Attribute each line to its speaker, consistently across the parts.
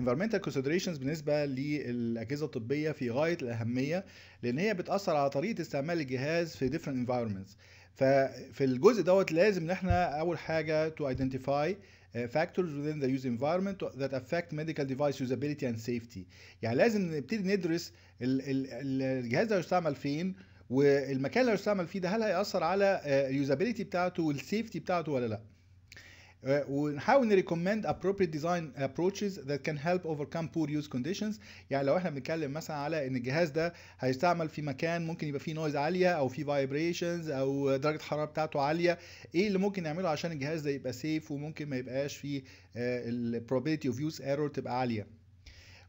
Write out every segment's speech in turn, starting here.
Speaker 1: environmental considerations بالنسبه للاجهزه الطبيه في غايه الاهميه لان هي بتاثر على طريقه استعمال الجهاز في different environments ففي الجزء دوت لازم ان احنا اول حاجه to identify uh, factors within the use environment that affect medical device usability and safety يعني لازم نبتدي ندرس الجهاز ده هيستعمل فين والمكان اللي هيستعمل فيه ده هل هيأثر على اليوزابيلتي uh, بتاعته والسيفتي بتاعته ولا لا Uh, ونحاول نريكومند appropriate design approaches that can help overcome poor use conditions يعني لو احنا بنتكلم مثلا على ان الجهاز ده هيستعمل في مكان ممكن يبقى فيه نويز عاليه او فيه vibrations او درجه الحراره بتاعته عاليه ايه اللي ممكن نعمله عشان الجهاز ده يبقى سيف وممكن ما يبقاش فيه آه، probability اوف يوز ايرور تبقى عاليه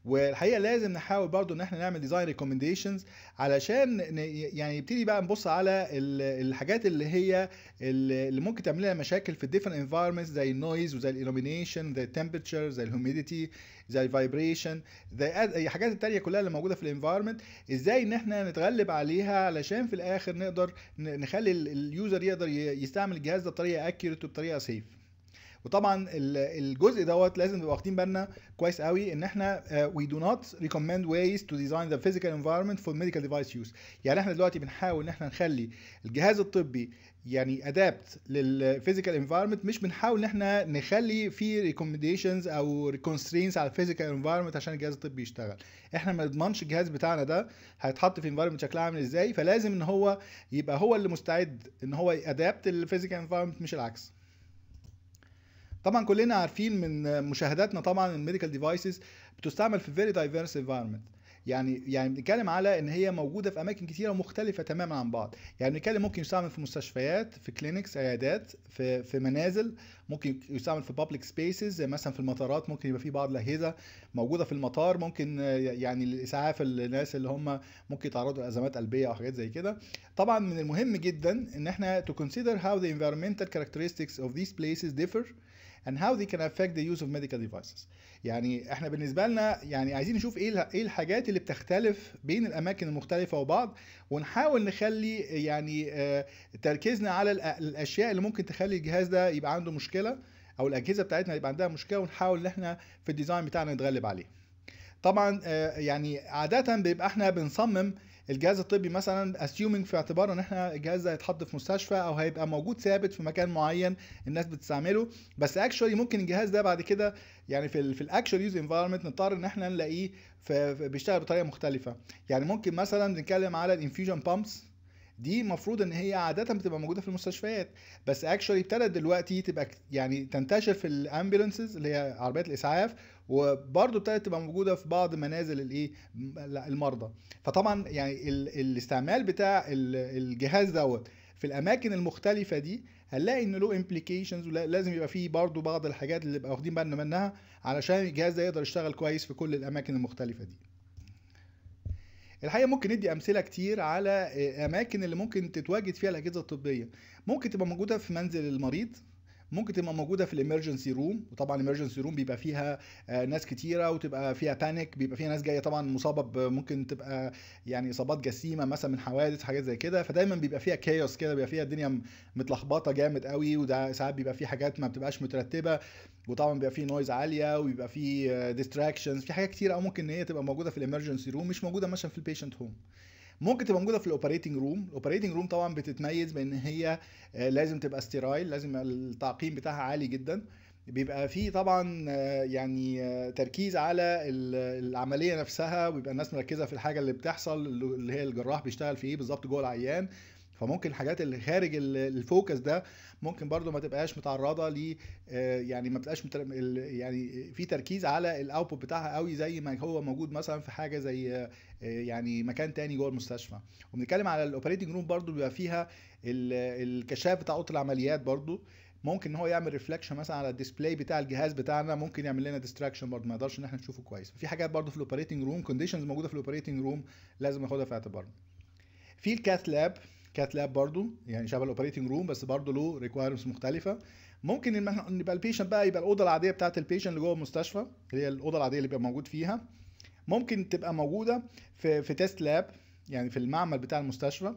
Speaker 1: والحقيقه لازم نحاول برضو ان احنا نعمل ديزاين ريكومنديشنز علشان يعني نبتدي بقى نبص على الحاجات اللي هي اللي ممكن تعمل لنا مشاكل في الديفرنت انفايرمنتس زي النويز وزي الالومينيشن زي التمبرتشر زي الهوميديتي زي الفايبريشن زي الحاجات التانيه كلها اللي موجوده في الانفايرمنت ازاي ان احنا نتغلب عليها علشان في الاخر نقدر نخلي اليوزر يقدر يستعمل الجهاز ده بطريقه اكيوريت وبطريقه سيف وطبعا الجزء دوت لازم نبقى واخدين بالنا كويس قوي ان احنا وي دو نوت ريكومند ways تو ديزاين ذا فيزيكال انفايرمنت فور ميديكال ديفايس يوز يعني احنا دلوقتي بنحاول ان احنا نخلي الجهاز الطبي يعني ادابت للفيزيكال انفايرمنت مش بنحاول ان احنا نخلي في ريكومنديشنز او كونسترينز على الفيزيكال انفايرمنت عشان الجهاز الطبي يشتغل احنا ما نضمنش الجهاز بتاعنا ده هيتحط في انفايرمنت شكلها عامل ازاي فلازم ان هو يبقى هو اللي مستعد ان هو ادابت للفيزيكال انفايرمنت مش العكس طبعا كلنا عارفين من مشاهداتنا طبعا الميديكال ديفايسز بتستعمل في فيري دايفيرس انفايرمنت يعني يعني بنتكلم على ان هي موجوده في اماكن كثيره مختلفه تماما عن بعض يعني بنتكلم ممكن يستعمل في مستشفيات في كلينكس عيادات في في منازل ممكن يستعمل في بابليك سبيسز زي مثلا في المطارات ممكن يبقى في بعض الاجهزه موجوده في المطار ممكن يعني الاسعاف الناس اللي هم ممكن يتعرضوا لازمات قلبيه او حاجات زي كده طبعا من المهم جدا ان احنا تو كونسيدر هاو ذا انفايرمنتال كاركترستكس اوف ذيس بليسز ديفر and how they can affect the use of medical devices يعني احنا بالنسبه لنا يعني عايزين نشوف ايه ايه الحاجات اللي بتختلف بين الاماكن المختلفه وبعض ونحاول نخلي يعني آه، تركيزنا على الاشياء اللي ممكن تخلي الجهاز ده يبقى عنده مشكله او الاجهزه بتاعتنا يبقى عندها مشكله ونحاول ان احنا في الديزاين بتاعنا نتغلب عليه طبعا آه، يعني عاده بيبقى احنا بنصمم الجهاز الطبي مثلا اسيومينج في اعتبار ان احنا الجهاز ده هيتحط في مستشفى او هيبقى موجود ثابت في مكان معين الناس بتستعمله بس اكشولي ممكن الجهاز ده بعد كده يعني في الـ في الاكشوال يوز انفايرمنت نضطر ان احنا نلاقيه بيشتغل بطريقه مختلفه يعني ممكن مثلا نتكلم على الانفيوجن بامبس دي المفروض ان هي عاده بتبقى موجوده في المستشفيات بس اكشولي ابتدت دلوقتي تبقى يعني تنتشر في الامبولانسز اللي هي عربيات الاسعاف وبرده ابتدت تبقى موجوده في بعض منازل الايه المرضى فطبعا يعني الاستعمال بتاع الجهاز دوت في الاماكن المختلفه دي هنلاقي ان له امبليكيشنز ولازم يبقى فيه برضو بعض الحاجات اللي بقى واخدين بالنا منها علشان الجهاز ده يقدر يشتغل كويس في كل الاماكن المختلفه دي الحقيقه ممكن ندي امثله كتير على اماكن اللي ممكن تتواجد فيها الاجهزه الطبيه ممكن تبقى موجوده في منزل المريض ممكن تبقى موجوده في الامرجنسي روم وطبعا الامرجنسي روم بيبقى فيها آه، ناس كتيره وتبقى فيها بانيك بيبقى فيها ناس جايه طبعا مصابه ممكن تبقى يعني اصابات جسيمه مثلا من حوادث حاجات زي كده فدايما بيبقى فيها كايوس كده بيبقى فيها الدنيا متلخبطه جامد قوي وده ساعات بيبقى فيه حاجات ما بتبقاش مترتبه وطبعا بيبقى فيه نويز عاليه وبيبقى فيه ديستراكشنز آه، في حاجات كتير قوي ممكن ان هي تبقى موجوده في الامرجنسي روم مش موجوده مثلا في البيشنت هوم ممكن تبقى موجوده في الاوبريتنج روم الاوبريتنج روم طبعا بتتميز بان هي آه، لازم تبقى ستيرايل لازم التعقيم بتاعها عالي جدا بيبقى فيه طبعا آه، يعني آه، تركيز على العمليه نفسها ويبقى الناس مركزه في الحاجه اللي بتحصل اللي هي الجراح بيشتغل في ايه بالظبط جوه العيان فممكن الحاجات اللي خارج الفوكس ده ممكن برضو ما تبقاش متعرضه ل آه، يعني ما تبقاش يعني في تركيز على الاوتبوت بتاعها قوي زي ما هو موجود مثلا في حاجه زي آه، يعني مكان تاني جوه المستشفى وبنتكلم على الاوبريتنج روم برضو بيبقى فيها الكشاف بتاع اوضه العمليات برضو ممكن ان هو يعمل ريفلكشن مثلا على الديسبلاي بتاع الجهاز بتاعنا ممكن يعمل لنا ديستراكشن برضه ما نقدرش ان احنا نشوفه كويس في حاجات برضه في الاوبريتنج روم كونديشنز موجوده في الاوبريتنج روم لازم ناخدها في اعتبارنا في الكاث لاب كات لاب برضو يعني شبه الاوبريتنج روم بس برضو له ريكوايرمنتس مختلفه ممكن ان احنا نبقى البيشنت بقى يبقى الاوضه العاديه بتاعه البيشنت اللي جوه المستشفى اللي هي الاوضه العاديه اللي بيبقى موجود فيها ممكن تبقى موجوده في في تيست لاب يعني في المعمل بتاع المستشفى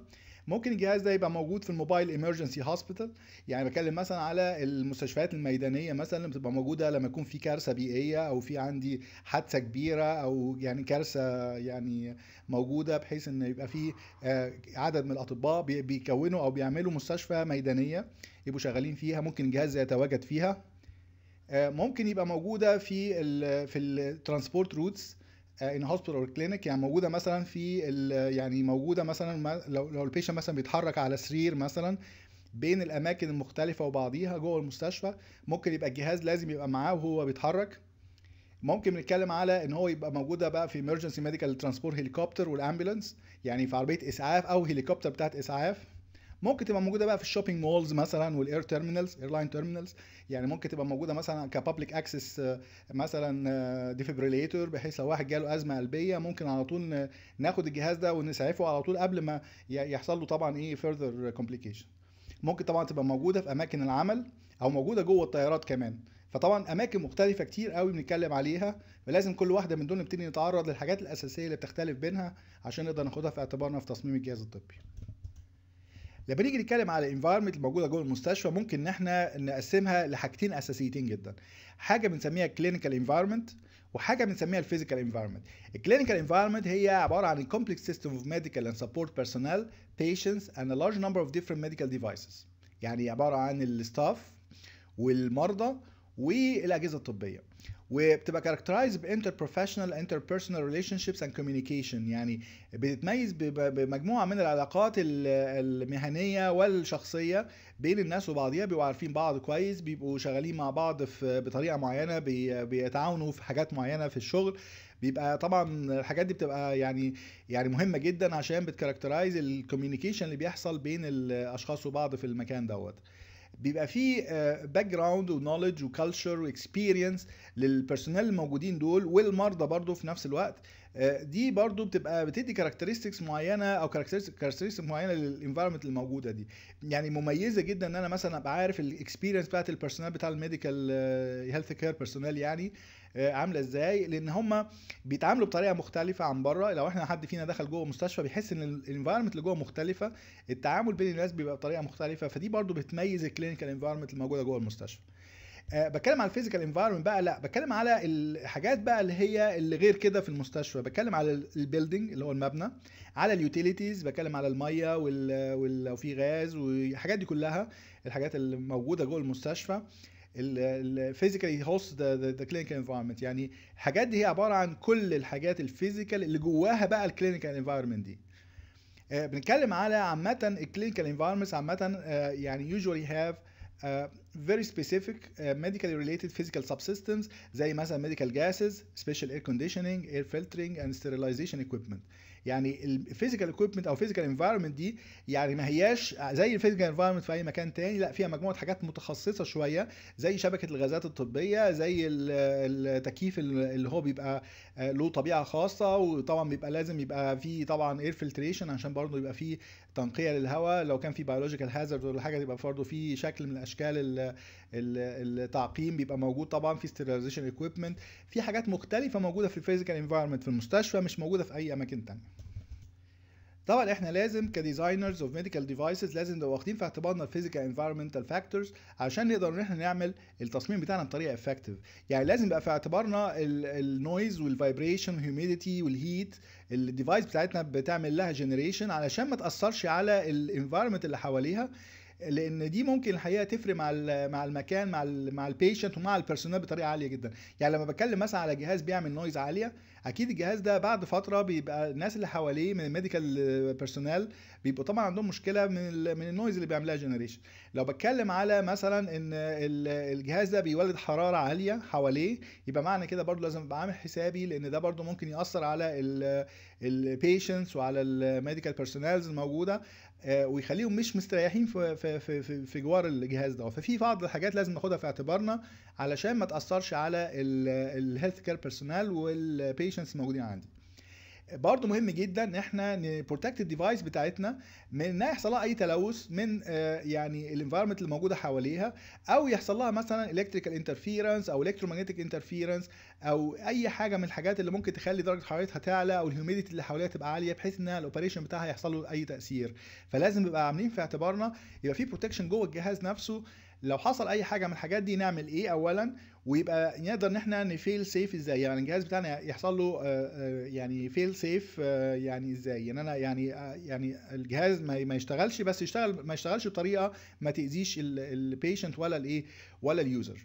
Speaker 1: ممكن الجهاز ده يبقى موجود في الموبايل ايمرجنسي هوسبيتال يعني بتكلم مثلا على المستشفيات الميدانيه مثلا بتبقى موجوده لما يكون في كارثه بيئيه او في عندي حادثه كبيره او يعني كارثه يعني موجوده بحيث ان يبقى في آه، عدد من الاطباء بيكونوا او بيعملوا مستشفى ميدانيه يبقوا شغالين فيها ممكن الجهاز يتواجد فيها آه، ممكن يبقى موجوده في الـ في الترانسبورت روتس ان هوسبيتال اور كلينيك يعني موجوده مثلا في يعني موجوده مثلا لو لو البيشنت مثلا بيتحرك على سرير مثلا بين الاماكن المختلفه وبعضيها جوه المستشفى ممكن يبقى الجهاز لازم يبقى معاه وهو بيتحرك ممكن نتكلم على ان هو يبقى موجوده بقى في ايمرجنسي ميديكال ترانسبورت هليكوبتر والامبولانس يعني في عربيه اسعاف او هليكوبتر بتاعت اسعاف ممكن تبقى موجوده بقى في الشوبينج مولز مثلا والاير تيرمينالز ايرلاين تيرمينالز يعني ممكن تبقى موجوده مثلا كبابليك اكسس آه، مثلا ديفيبريليتور آه، بحيث لو واحد جاله ازمه قلبيه ممكن على طول ناخد الجهاز ده ونسعفه على طول قبل ما يحصل له طبعا ايه فيرذر كومبليكيشن ممكن طبعا تبقى موجوده في اماكن العمل او موجوده جوه الطيارات كمان فطبعا اماكن مختلفه كتير قوي بنتكلم عليها فلازم كل واحده من دول نبتدي نتعرض للحاجات الاساسيه اللي بتختلف بينها عشان نقدر ناخدها في اعتبارنا في تصميم الجهاز الطبي لما نيجي نتكلم على الانفايرمنت الموجوده جوه المستشفى ممكن ان احنا نقسمها لحاجتين اساسيتين جدا حاجه بنسميها كلينيكال انفايرمنت وحاجه بنسميها الفيزيكال انفايرمنت الكلينيكال انفايرمنت هي عباره عن الكومبلكس سيستم اوف ميديكال اند سبورت بيرسونال patients and a large number of different medical devices يعني عباره عن الستاف والمرضى والاجهزه الطبيه وبتبقى كاركترايز بانتر بروفيشنال انتر بيرسونال ريليشن شيبس اند كوميونيكيشن يعني بتتميز بمجموعه من العلاقات المهنيه والشخصيه بين الناس وبعضيها بيبقوا عارفين بعض كويس بيبقوا شغالين مع بعض في بطريقه معينه بيتعاونوا في حاجات معينه في الشغل بيبقى طبعا الحاجات دي بتبقى يعني يعني مهمه جدا عشان بتكاركترايز الكوميونيكيشن اللي بيحصل بين الاشخاص وبعض في المكان دوت بيبقى فيه باك جراوند ونوليدج وكالتشر واكسبيرينس للبرسونال الموجودين دول والمرضى برضو في نفس الوقت آه، دي برضو بتبقى بتدي كاركترستكس معينه او كاركترستكس معينه للانفايرمنت الموجوده دي يعني مميزه جدا ان انا مثلا ابقى عارف الاكسبيرينس بتاعت البرسونال بتاع الميديكال هيلث كير بيرسونال يعني آه، عامله ازاي لان هم بيتعاملوا بطريقه مختلفه عن بره لو احنا حد فينا دخل جوه مستشفى بيحس ان الانفايرمنت اللي جوه مختلفه التعامل بين الناس بيبقى بطريقه مختلفه فدي برضو بتميز الكلينيكال انفايرمنت الموجوده جوه المستشفى أه بتكلم على الفيزيكال انفايرمنت بقى لا بتكلم على الحاجات بقى اللي هي اللي غير كده في المستشفى بتكلم على البيلدنج اللي هو المبنى على اليوتيليتيز بتكلم على الميه ولو في غاز والحاجات دي كلها الحاجات اللي موجوده جوه المستشفى الفيزيكال يخص ذا كلينيكال انفايرمنت يعني الحاجات دي هي عباره عن كل الحاجات الفيزيكال اللي جواها بقى الكلينيكال انفايرمنت دي آه، بنتكلم على عامه الكلينيكال انفايرمنتس عامه آه، يعني يوجوالي هاف Uh, very specific uh, medically related physical subsystems زي مثلا medical gases, special air conditioning, air filtering and sterilization equipment. يعني الفيزيكال اكويبمنت او فيزيكال انفايرمنت دي يعني ما هياش زي الفيزيكال انفايرمنت في اي مكان تاني لا فيها مجموعه حاجات متخصصه شويه زي شبكه الغازات الطبيه زي التكييف اللي هو بيبقى آه، له طبيعه خاصه وطبعا بيبقى لازم يبقى فيه طبعا اير فلتريشن عشان برضه يبقى فيه تنقيه للهواء لو كان في بيولوجيكال هازارد ولا حاجه يبقى برضه في شكل من الاشكال التعقيم بيبقى موجود طبعا في ستيريزيشن اكويبمنت في حاجات مختلفه موجوده في الفيزيكال انفايرمنت في المستشفى مش موجوده في اي اماكن تانية طبعا احنا لازم كديزاينرز اوف ميديكال ديفايسز لازم نبقى واخدين في اعتبارنا الفيزيكال انفايرمنتال فاكتورز عشان نقدر ان احنا نعمل التصميم بتاعنا بطريقه افكتيف يعني لازم يبقى في اعتبارنا النويز والفايبريشن والهيوميديتي والهيت الديفايس بتاعتنا بتعمل لها جنريشن علشان ما تاثرش على الانفايرمنت اللي حواليها لان دي ممكن الحقيقه تفرق مع مع المكان مع الـ مع البيشنت ومع البيرسونال بطريقه عاليه جدا يعني لما بتكلم مثلا على جهاز بيعمل نويز عاليه اكيد الجهاز ده بعد فتره بيبقى الناس اللي حواليه من الميديكال بيرسونال بيبقوا طبعا عندهم مشكله من الـ من النويز اللي بيعملها جنريشن لو بتكلم على مثلا ان الجهاز ده بيولد حراره عاليه حواليه يبقى معنى كده برضو لازم ابقى عامل حسابي لان ده برضو ممكن ياثر على البيشنتس وعلى الميديكال بيرسونالز الموجوده آه، ويخليهم مش مستريحين في في في, في جوار الجهاز ده ففي بعض الحاجات لازم ناخدها في اعتبارنا علشان ما تاثرش على الهيلث كير بيرسونال والبيشنتس الموجودين عندي برضه مهم جدا ان احنا نبروتكت الديفايس بتاعتنا من ان يحصل لها اي تلوث من آه، يعني الانفايرمنت اللي موجوده حواليها او يحصل لها مثلا الكتريكال انترفيرنس او الكترومagnetic انترفيرنس او اي حاجه من الحاجات اللي ممكن تخلي درجه حرارتها تعلى او الهيوميديتي اللي حواليها تبقى عاليه بحيث ان الاوبريشن بتاعها يحصل له اي تاثير فلازم نبقى عاملين في اعتبارنا يبقى في بروتكشن جوه الجهاز نفسه لو حصل اي حاجه من الحاجات دي نعمل ايه اولا ويبقى نقدر ان احنا نفيل سيف ازاي يعني الجهاز بتاعنا يحصل له آه، آه، يعني فيل سيف آه، يعني ازاي يعني انا يعني يعني الجهاز ما يشتغلش بس يشتغل ما يشتغلش بطريقه ما تاذيش البيشنت ولا الايه ولا اليوزر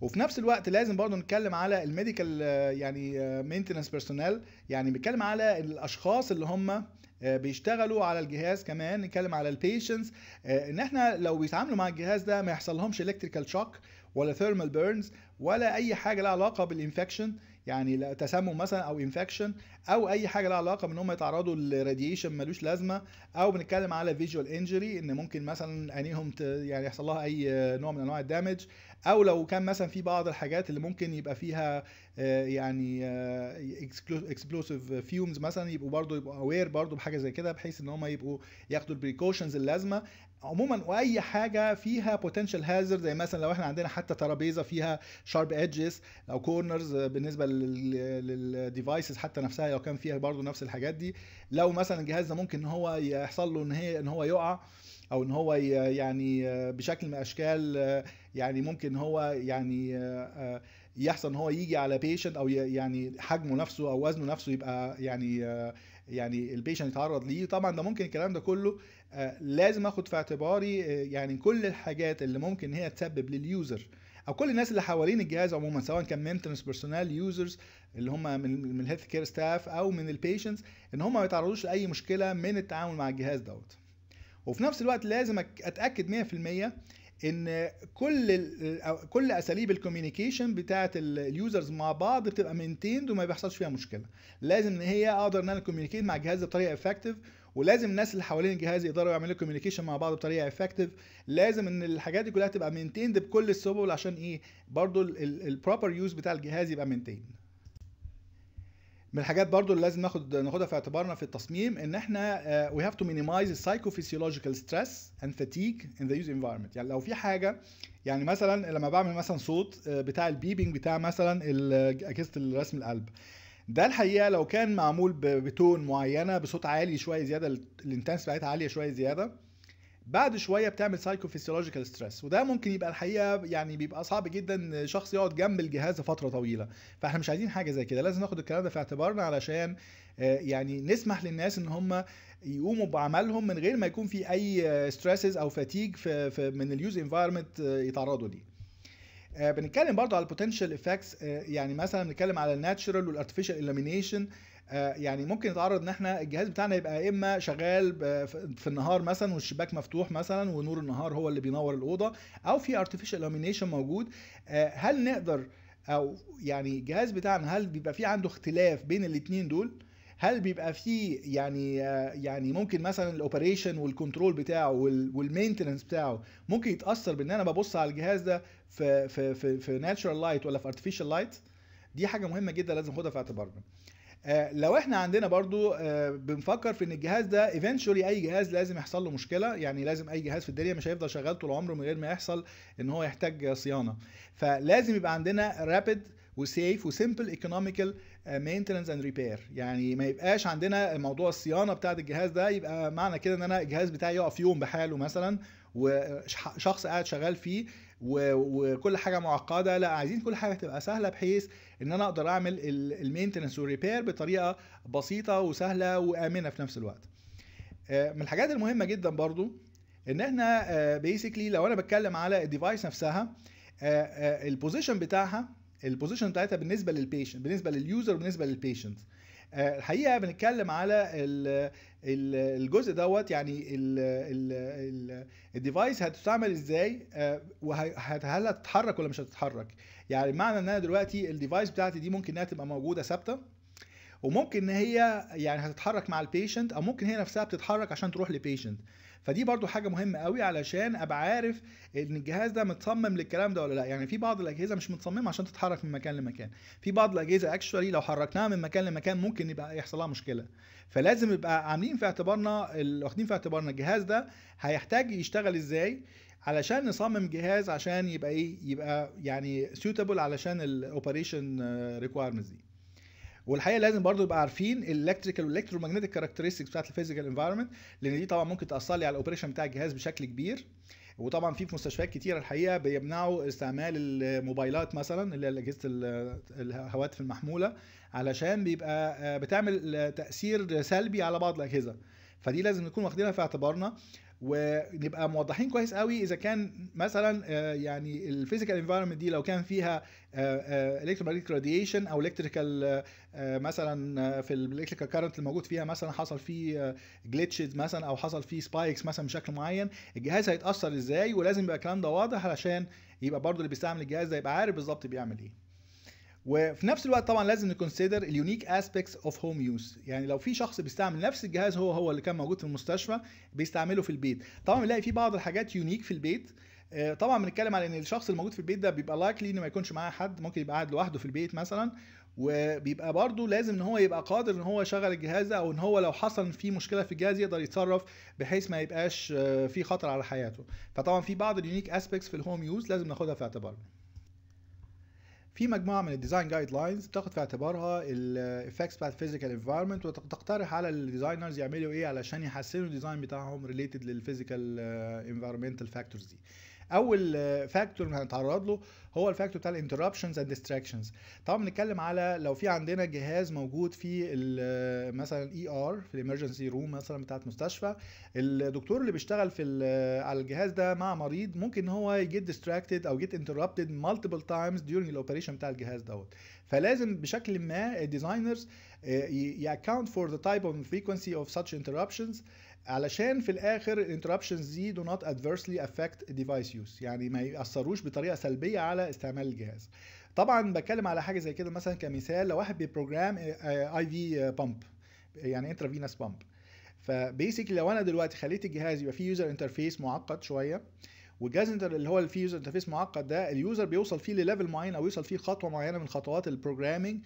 Speaker 1: وفي نفس الوقت لازم برضه نتكلم على الميديكال يعني مينتنس بيرسونال يعني بنتكلم على الاشخاص اللي هم بيشتغلوا على الجهاز كمان نتكلم على البيشنس ان احنا لو بيتعاملوا مع الجهاز ده ما يحصلهمش الكتريكال شوك ولا ثيرمال بيرنز ولا اي حاجه لها علاقه بالانفكشن يعني تسمم مثلا او انفكشن او اي حاجه لها علاقه بان هم يتعرضوا لراديشن ملوش لازمه او بنتكلم على فيجوال انجري ان ممكن مثلا عينيهم يعني يحصل لها اي نوع من انواع الدامج او لو كان مثلا في بعض الحاجات اللي ممكن يبقى فيها آه، يعني اكسبلوسيف آه، فيومز مثلا يبقوا برضه يبقوا اوير برضه بحاجه زي كده بحيث ان هم يبقوا ياخدوا البريكوشنز اللازمه عموما واي حاجه فيها بوتنشال هازر زي مثلا لو احنا عندنا حتى ترابيزه فيها شارب ايدجز او كورنرز بالنسبه للديفايسز حتى نفسها لو كان فيها برضو نفس الحاجات دي لو مثلا الجهاز ده ممكن ان هو يحصل له ان هي ان هو يقع او ان هو يعني بشكل من الاشكال يعني ممكن هو يعني آه، يحصل ان هو يجي على بيشنت او يعني حجمه نفسه او وزنه نفسه يبقى يعني آه، يعني البيشنت يتعرض ليه طبعا ده ممكن الكلام ده كله آه، لازم اخد في اعتباري آه، يعني كل الحاجات اللي ممكن هي تسبب لليوزر او كل الناس اللي حوالين الجهاز عموما سواء كان مينتنس بيرسونال يوزرز اللي هم من الهيلث كير ستاف او من البيشنتس ان هم ما يتعرضوش لاي مشكله من التعامل مع الجهاز دوت وفي نفس الوقت لازم اتاكد 100% ان كل كل اساليب الكوميونيكيشن بتاعه اليوزرز مع بعض بتبقى مينتيند وما بيحصلش فيها مشكله لازم ان هي اقدر ان انا كوميونيكيت مع الجهاز بطريقه افكتيف ولازم الناس اللي حوالين الجهاز يقدروا يعملوا كوميونيكيشن مع بعض بطريقه افكتيف لازم ان الحاجات دي كلها تبقى مينتيند بكل السبل عشان ايه برضو البروبر يوز بتاع الجهاز يبقى مينتيند من الحاجات برضو اللي لازم ناخد ناخدها في اعتبارنا في التصميم ان احنا uh, we have to minimize فيسيولوجيكال psychophysiological stress and fatigue in the user environment يعني لو في حاجه يعني مثلا لما بعمل مثلا صوت آه، بتاع البيبنج بتاع مثلا اجهزه الرسم القلب ده الحقيقه لو كان معمول بتون معينه بصوت عالي شويه زياده الانتنس بتاعتها عاليه شويه زياده بعد شويه بتعمل سايكو فيسيولوجيكال ستريس وده ممكن يبقى الحقيقه يعني بيبقى صعب جدا شخص يقعد جنب الجهاز فتره طويله فاحنا مش عايزين حاجه زي كده لازم ناخد الكلام ده في اعتبارنا علشان آه، يعني نسمح للناس ان هم يقوموا بعملهم من غير ما يكون في اي ستريسز او فاتيج في من اليوز انفايرمنت آه، يتعرضوا ليه آه، بنتكلم برضو على البوتنشال افكتس يعني مثلا بنتكلم على الناتشرال والارتفيشال الامينيشن آه، يعني ممكن يتعرض ان احنا الجهاز بتاعنا يبقى يا اما شغال في النهار مثلا والشباك مفتوح مثلا ونور النهار هو اللي بينور الاوضه او في ارتفيشال illumination موجود آه، هل نقدر او يعني الجهاز بتاعنا هل بيبقى في عنده اختلاف بين الاثنين دول هل بيبقى فيه يعني آه، يعني ممكن مثلا الاوبريشن والكنترول بتاعه والمينتنس بتاعه ممكن يتاثر بان انا ببص على الجهاز ده في في في, ناتشرال لايت ولا في ارتفيشال لايت دي حاجه مهمه جدا لازم ناخدها في اعتبارنا آه، لو احنا عندنا برضو آه، بنفكر في ان الجهاز ده ايفينشولي اي جهاز لازم يحصل له مشكله يعني لازم اي جهاز في الدنيا مش هيفضل شغال طول عمره من غير ما يحصل ان هو يحتاج صيانه فلازم يبقى عندنا رابيد وسيف وسيمبل ايكونوميكال مينتننس اند ريبير يعني ما يبقاش عندنا موضوع الصيانه بتاعه الجهاز ده يبقى معنى كده ان انا الجهاز بتاعي يقف يوم بحاله مثلا وشخص قاعد شغال فيه وكل حاجه معقده لا عايزين كل حاجه تبقى سهله بحيث ان انا اقدر اعمل المينتنس والريبير بطريقه بسيطه وسهله وامنه في نفس الوقت آه، من الحاجات المهمه جدا برضو ان احنا بيسكلي آه، لو انا بتكلم على الديفايس نفسها آه، البوزيشن بتاعها البوزيشن بتاعتها بالنسبه للبيشنت بالنسبه لليوزر وبالنسبه للبيشنت آه، الحقيقه بنتكلم على الجزء دوت يعني الديفايس هتستعمل ازاي آه، وهل هتتحرك ولا مش هتتحرك يعني معنى ان انا دلوقتي الديفايس بتاعتي دي ممكن انها تبقى موجوده ثابته وممكن ان هي يعني هتتحرك مع البيشنت او ممكن هي نفسها بتتحرك عشان تروح لبيشنت فدي برضو حاجه مهمه قوي علشان ابقى عارف ان الجهاز ده متصمم للكلام ده ولا لا يعني في بعض الاجهزه مش متصممه عشان تتحرك من مكان لمكان في بعض الاجهزه اكشوالي لو حركناها من مكان لمكان ممكن يبقى يحصل لها مشكله فلازم يبقى عاملين في اعتبارنا واخدين في اعتبارنا الجهاز ده هيحتاج يشتغل ازاي علشان نصمم جهاز عشان يبقى ايه يبقى يعني سيوتابل علشان الاوبريشن ريكويرمنتس دي والحقيقه لازم برضو يبقى عارفين الالكتريكال والالكترومagnetic كاركترستكس بتاعت الفيزيكال انفايرمنت لان دي طبعا ممكن تاثر لي على الاوبريشن بتاع الجهاز بشكل كبير وطبعا في في مستشفيات كتيره الحقيقه بيمنعوا استعمال الموبايلات مثلا اللي هي اجهزه الهواتف المحموله علشان بيبقى آه، بتعمل تاثير سلبي على بعض الاجهزه فدي لازم نكون واخدينها في اعتبارنا ونبقى موضحين كويس قوي اذا كان مثلا آه، يعني الفيزيكال انفايرمنت دي لو كان فيها الكترومagnetic آه، آه، راديشن او الكتريكال مثلا في الالكتريكال كارنت الموجود فيها مثلا حصل فيه جليتشز مثلا او حصل فيه سبايكس مثلا بشكل معين الجهاز هيتاثر ازاي ولازم يبقى الكلام ده واضح علشان يبقى برضه اللي بيستعمل الجهاز ده يبقى عارف بالظبط بيعمل ايه وفي نفس الوقت طبعا لازم نكونسيدر اليونيك اسبيكتس اوف هوم يوز يعني لو في شخص بيستعمل نفس الجهاز هو هو اللي كان موجود في المستشفى بيستعمله في البيت طبعا بنلاقي في بعض الحاجات يونيك في البيت آه، طبعا بنتكلم على ان الشخص الموجود في البيت ده بيبقى لايكلي انه ما يكونش معاه حد ممكن يبقى قاعد لوحده في البيت مثلا وبيبقى برضه لازم ان هو يبقى قادر ان هو يشغل الجهاز ده او ان هو لو حصل في مشكله في الجهاز يقدر يتصرف بحيث ما يبقاش آه، في خطر على حياته فطبعا في بعض اليونيك اسبيكتس في الهوم يوز لازم ناخدها في اعتبارنا في مجموعه من الديزاين جايد لاينز بتاخد في اعتبارها الايفكتس بتاعت الفيزيكال انفايرمنت وتقترح على الديزاينرز يعملوا ايه علشان يحسنوا الديزاين بتاعهم ريليتد للفيزيكال انفايرمنتال فاكتورز دي اول فاكتور هنتعرض له هو الفاكتور بتاع الانتربشنز اند ديستراكشنز طبعا بنتكلم على لو في عندنا جهاز موجود في مثلا اي e ار في الامرجنسي روم مثلا بتاعه مستشفى الدكتور اللي بيشتغل في على الجهاز ده مع مريض ممكن هو يجيت ديستراكتد او جيت انتربتد مالتيبل تايمز ديورنج الاوبريشن بتاع الجهاز دوت فلازم بشكل ما الديزاينرز يأكاونت فور ذا تايب اوف frequency اوف such interruptions علشان في الاخر الانتربشنز دي do not adversely affect device use يعني ما ياثروش بطريقه سلبيه على استعمال الجهاز طبعا بتكلم على حاجه زي كده مثلا كمثال لو واحد بيبروجرام آه، اي في بامب آه، يعني انترفينس بامب فبيسكلي لو انا دلوقتي خليت الجهاز يبقى فيه يوزر انترفيس معقد شويه والجهاز اللي هو فيه يوزر انترفيس معقد ده اليوزر بيوصل فيه لليفل معين او يوصل فيه خطوه معينه من خطوات البروجرامينج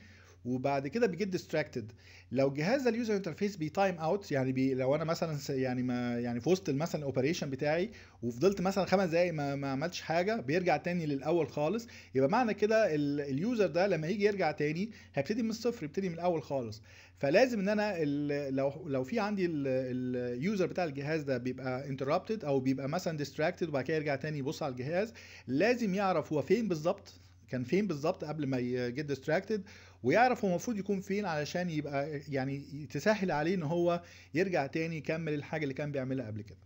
Speaker 1: وبعد كده بيجيت ديستراكتد لو جهاز اليوزر انترفيس بيتايم اوت يعني بي لو انا مثلا يعني ما يعني في وسط مثلا الاوبريشن بتاعي وفضلت مثلا خمس دقائق ما, ما عملتش حاجه بيرجع تاني للاول خالص يبقى معنى كده اليوزر ده لما يجي يرجع تاني هيبتدي من الصفر يبتدي من الاول خالص فلازم ان انا لو لو في عندي اليوزر بتاع الجهاز ده بيبقى انتربتد او بيبقى مثلا ديستراكتد وبعد كده يرجع تاني يبص على الجهاز لازم يعرف هو فين بالظبط كان فين بالظبط قبل ما يجيت ديستراكتد ويعرف هو المفروض يكون فين علشان يبقى يعني تسهل عليه ان هو يرجع تاني يكمل الحاجه اللي كان بيعملها قبل كده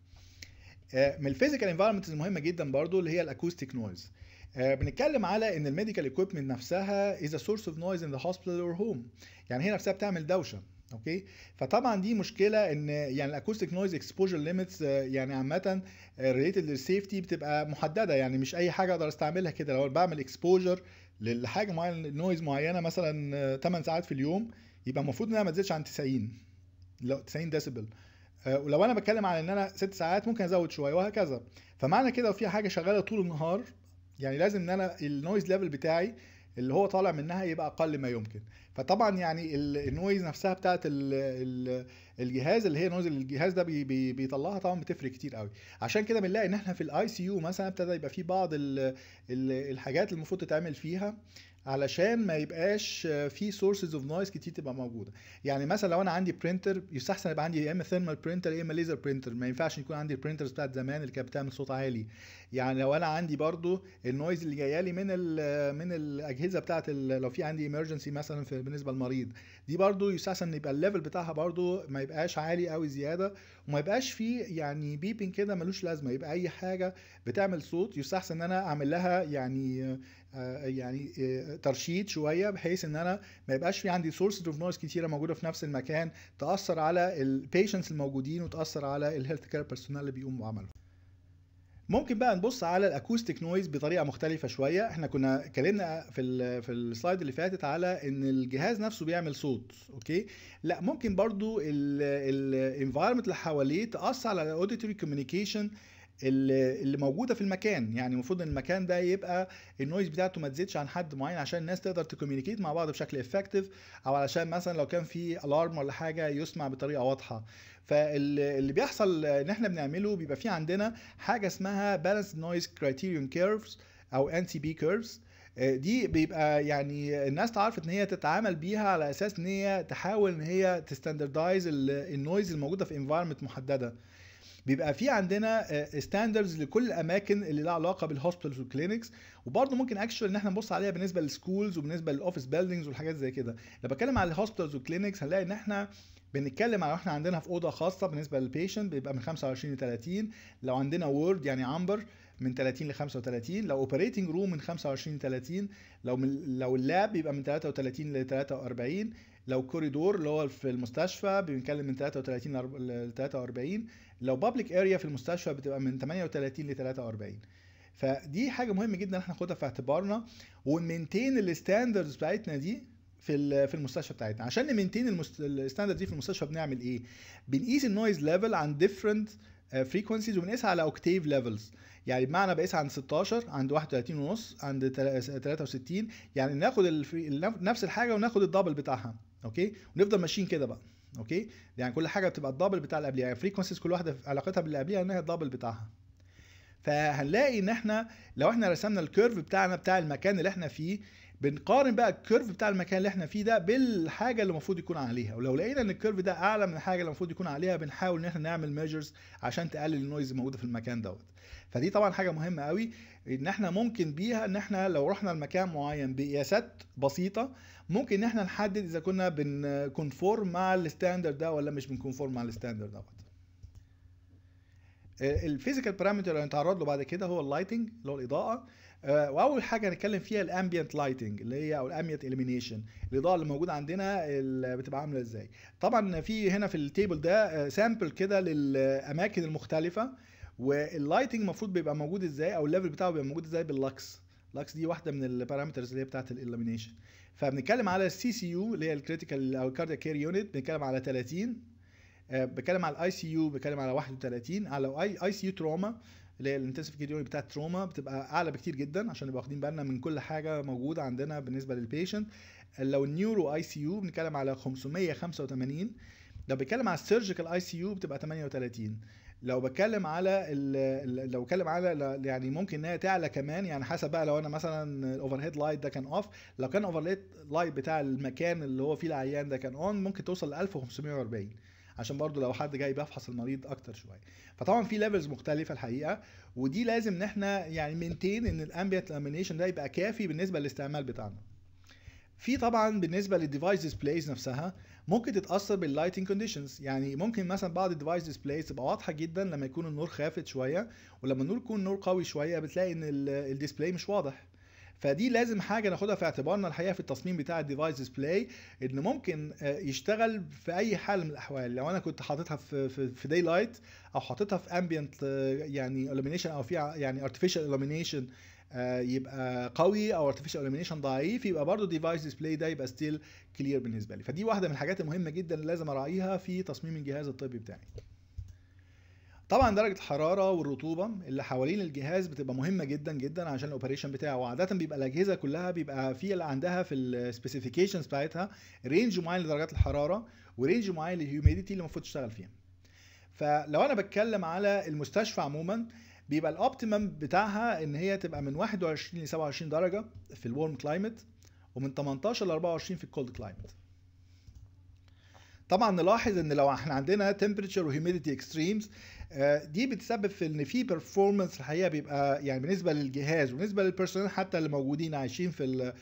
Speaker 1: آه، من الفيزيكال انفايرمنت المهمه جدا برضو اللي هي الاكوستيك آه، نويز بنتكلم على ان الميديكال ايكويبمنت نفسها از ا سورس اوف نويز ان ذا هوسبيتال اور هوم يعني هي نفسها بتعمل دوشه اوكي فطبعا دي مشكله ان يعني الاكوستيك نويز اكسبوجر ليميتس يعني عامه ريليتد آه، للسيفتي بتبقى محدده يعني مش اي حاجه اقدر استعملها كده لو بعمل اكسبوجر لحاجه معينه نويز معينه مثلا 8 ساعات في اليوم يبقى المفروض انها ما تزيدش عن 90 لو 90 ديسيبل آه، ولو انا بتكلم على ان انا 6 ساعات ممكن ازود شويه وهكذا فمعنى كده لو في حاجه شغاله طول النهار يعني لازم ان انا النويز ليفل بتاعي اللي هو طالع منها يبقى اقل ما يمكن فطبعا يعني النويز نفسها بتاعه الجهاز اللي هي نويز الجهاز ده بي بي بيطلعها طبعا بتفرق كتير قوي عشان كده بنلاقي ان احنا في الاي سي يو مثلا ابتدى يبقى في بعض الحاجات اللي المفروض تتعمل فيها علشان ما يبقاش في سورسز اوف نويز كتير تبقى موجوده يعني مثلا لو انا عندي برينتر يستحسن يبقى عندي يا اما ثيرمال برينتر يا اما ليزر برينتر ما ينفعش يكون عندي البرينترز بتاعت زمان اللي كانت بتعمل صوت عالي يعني لو انا عندي برضو النويز اللي جايه لي من الـ من الاجهزه بتاعت لو في عندي ايمرجنسي مثلا في بالنسبه للمريض دي برضو يستحسن يبقى الليفل بتاعها برضو ما يبقاش عالي قوي زياده وما يبقاش في يعني بيبنج كده ملوش لازمه يبقى اي حاجه بتعمل صوت يستحسن ان انا اعمل لها يعني آه، يعني آه، ترشيد شويه بحيث ان انا ما يبقاش في عندي سورسز اوف نويز كتيره موجوده في نفس المكان تاثر على البيشنتس الموجودين وتاثر على الهيلث كير بيرسونال اللي بيقوموا عملهم ممكن بقى نبص على الاكوستيك نويز بطريقه مختلفه شويه احنا كنا اتكلمنا في الـ في السلايد اللي فاتت على ان الجهاز نفسه بيعمل صوت اوكي لا ممكن برضو الانفايرمنت اللي حواليه تاثر على الاوديتوري كوميونيكيشن اللي موجوده في المكان يعني المفروض ان المكان ده يبقى النويز بتاعته ما تزيدش عن حد معين عشان الناس تقدر تكوميونيكيت مع بعض بشكل افكتيف او علشان مثلا لو كان في الارم ولا حاجه يسمع بطريقه واضحه فاللي بيحصل ان احنا بنعمله بيبقى في عندنا حاجه اسمها بالانس نويز كرايتيريوم كيرفز او ان سي بي كيرفز دي بيبقى يعني الناس تعرفت ان هي تتعامل بيها على اساس ان هي تحاول ان هي تستاندردايز النويز الموجوده في انفايرمنت محدده بيبقى في عندنا ستاندرز آه، لكل الاماكن اللي لها علاقه بالهوسبيتالز والكلينكس وبرضه ممكن اكشوال ان احنا نبص عليها بالنسبه للسكولز وبالنسبه للاوفيس بيلدينجز والحاجات زي كده لما بتكلم على الهوسبيتالز والكلينكس هنلاقي ان احنا بنتكلم على احنا عندنا في اوضه خاصه بالنسبه للبيشنت بيبقى من 25 ل 30 لو عندنا وورد يعني عنبر من 30 ل 35 لو اوبريتنج روم من 25 ل 30 لو من لو اللاب بيبقى من 33 ل 43 لو كوريدور اللي هو في المستشفى بنتكلم من 33 ل 43 لو بابليك اريا في المستشفى بتبقى من 38 ل 43 فدي حاجه مهمه جدا احنا ناخدها في اعتبارنا ونمنتين الستاندردز بتاعتنا دي في في المستشفى بتاعتنا عشان نمنتين الستاندرد دي في المستشفى بنعمل ايه بنقيس النويز ليفل عن ديفرنت فريكونسيز آه، وبنقيسها على اوكتيف ليفلز يعني بمعنى بقيسها عند 16 عند 31 ونص عند 63 آه، يعني ناخد نفس الحاجه وناخد الدبل بتاعها اوكي ونفضل ماشيين كده بقى اوكي يعني كل حاجه بتبقى الدبل بتاع اللي قبليها يعني فريكونسيز كل واحده علاقتها باللي قبليها انها الدبل بتاعها فهنلاقي ان احنا لو احنا رسمنا الكيرف بتاعنا بتاع المكان اللي احنا فيه بنقارن بقى الكيرف بتاع المكان اللي احنا فيه ده بالحاجه اللي المفروض يكون عليها ولو لقينا ان الكيرف ده اعلى من الحاجه اللي المفروض يكون عليها بنحاول ان احنا نعمل ميجرز عشان تقلل النويز الموجوده في المكان دوت فدي طبعا حاجه مهمه قوي ان احنا ممكن بيها ان احنا لو رحنا لمكان معين بقياسات بسيطه ممكن ان احنا نحدد اذا كنا بنكونفورم مع الستاندرد ده ولا مش بنكونفورم مع الستاندرد دوت الفيزيكال بارامتر اللي هنتعرض له بعد كده هو اللايتنج اللي هو الاضاءه آه، واول حاجه هنتكلم فيها الامبيانت لايتنج اللي هي او الامبيانت اليمينيشن الاضاءه اللي موجوده عندنا اللي بتبقى عامله ازاي طبعا في هنا في التيبل ده سامبل آه، كده للاماكن المختلفه واللايتنج المفروض بيبقى موجود ازاي او الليفل بتاعه بيبقى موجود ازاي باللكس لاكس دي واحده من البارامترز اللي هي بتاعه الاليمينيشن فبنتكلم على السي سي يو اللي هي الكريتيكال او الكاردياك كير يونت بنتكلم على 30 آه، بتكلم على الاي سي يو بتكلم على 31 على اي اي سي يو تروما اللي هي الانتنسيف كير يونت بتاعت تروما بتبقى اعلى بكتير جدا عشان نبقى واخدين بالنا من كل حاجه موجوده عندنا بالنسبه للبيشنت آه، لو النيورو اي سي يو بنتكلم على 585 لو بتكلم على السيرجيكال اي سي يو بتبقى 38 لو بتكلم على الـ لو بتكلم على يعني ممكن انها تعلى كمان يعني حسب بقى لو انا مثلا الاوفر هيد لايت ده كان اوف لو كان اوفر هيد لايت بتاع المكان اللي هو فيه العيان ده كان اون ممكن توصل ل 1540 عشان برضو لو حد جاي بيفحص المريض اكتر شويه فطبعا في ليفلز مختلفه الحقيقه ودي لازم ان احنا يعني منتين ان الامبيت لامينيشن ده يبقى كافي بالنسبه للاستعمال بتاعنا في طبعا بالنسبه للديفايس ديسبلايز نفسها ممكن تتاثر باللايتنج كونديشنز يعني ممكن مثلا بعض الديفايس ديسبلايز تبقى واضحه جدا لما يكون النور خافت شويه ولما النور يكون نور قوي شويه بتلاقي ان الديسبلاي مش واضح فدي لازم حاجه ناخدها في اعتبارنا الحقيقه في التصميم بتاع الديفايس ديسبلاي ان ممكن آه، يشتغل في اي حال من الاحوال لو انا كنت حاططها في في, في داي لايت او حاططها في امبيانت آه، يعني الومينيشن او في يعني ارتفيشال الومينيشن آه، يبقى قوي او ارتفيشال الومينيشن ضعيف يبقى برضه الديفايس ديسبلاي ده يبقى ستيل كلير بالنسبه لي فدي واحده من الحاجات المهمه جدا اللي لازم اراعيها في تصميم الجهاز الطبي بتاعي طبعا درجه الحراره والرطوبه اللي حوالين الجهاز بتبقى مهمه جدا جدا عشان الاوبريشن بتاعه وعاده بيبقى الاجهزه كلها بيبقى في عندها في السبيسيفيكيشنز بتاعتها رينج معين لدرجات الحراره ورينج معين للهيوميديتي اللي المفروض تشتغل فيها فلو انا بتكلم على المستشفى عموما بيبقى الاوبتيمم بتاعها ان هي تبقى من 21 ل 27 درجه في الورم كلايمت ومن 18 ل 24 في الكولد كلايمت طبعا نلاحظ ان لو احنا عندنا temperature humidity extremes آه، دي بتسبب في ان في performance الحقيقه بيبقى يعني بالنسبه للجهاز وبالنسبه للبيرسونال حتى اللي موجودين عايشين في الـ